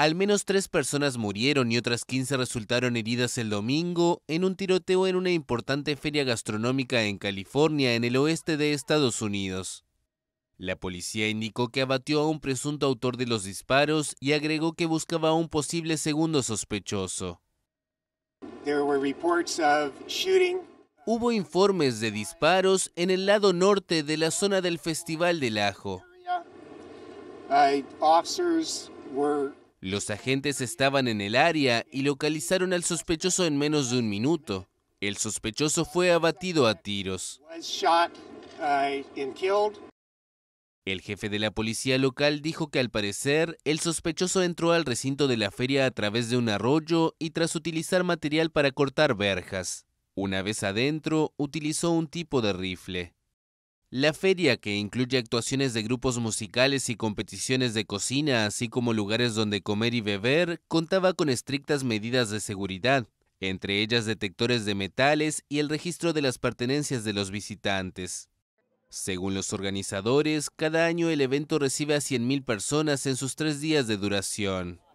Al menos tres personas murieron y otras 15 resultaron heridas el domingo en un tiroteo en una importante feria gastronómica en California, en el oeste de Estados Unidos. La policía indicó que abatió a un presunto autor de los disparos y agregó que buscaba a un posible segundo sospechoso. Hubo informes de disparos en el lado norte de la zona del Festival del Ajo. Los agentes estaban en el área y localizaron al sospechoso en menos de un minuto. El sospechoso fue abatido a tiros. Uh, el jefe de la policía local dijo que al parecer el sospechoso entró al recinto de la feria a través de un arroyo y tras utilizar material para cortar verjas. Una vez adentro, utilizó un tipo de rifle. La feria, que incluye actuaciones de grupos musicales y competiciones de cocina, así como lugares donde comer y beber, contaba con estrictas medidas de seguridad, entre ellas detectores de metales y el registro de las pertenencias de los visitantes. Según los organizadores, cada año el evento recibe a 100.000 personas en sus tres días de duración.